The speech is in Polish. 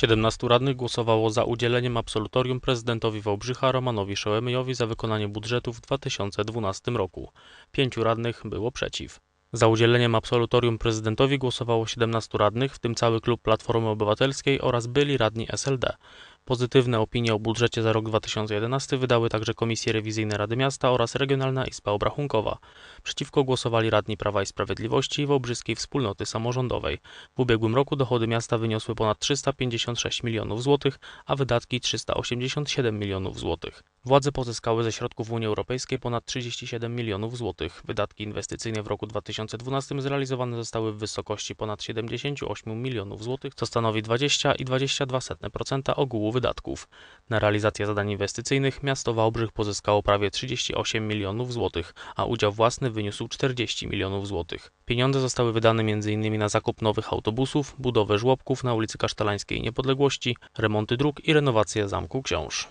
17 radnych głosowało za udzieleniem absolutorium prezydentowi Wałbrzycha Romanowi Szołemyjowi za wykonanie budżetu w 2012 roku. Pięciu radnych było przeciw. Za udzieleniem absolutorium prezydentowi głosowało 17 radnych, w tym cały klub Platformy Obywatelskiej oraz byli radni SLD. Pozytywne opinie o budżecie za rok 2011 wydały także Komisje Rewizyjne Rady Miasta oraz Regionalna Izba Obrachunkowa. Przeciwko głosowali radni Prawa i Sprawiedliwości i Wałbrzyskiej Wspólnoty Samorządowej. W ubiegłym roku dochody miasta wyniosły ponad 356 milionów złotych, a wydatki 387 milionów złotych. Władze pozyskały ze środków Unii Europejskiej ponad 37 milionów złotych. Wydatki inwestycyjne w roku 2012 zrealizowane zostały w wysokości ponad 78 milionów złotych, co stanowi 20,22% ogółu wydatków. Na realizację zadań inwestycyjnych miasto Wałbrzych pozyskało prawie 38 milionów złotych, a udział własny wyniósł 40 milionów złotych. Pieniądze zostały wydane m.in. na zakup nowych autobusów, budowę żłobków na ulicy Kasztalańskiej Niepodległości, remonty dróg i renowację Zamku Książ.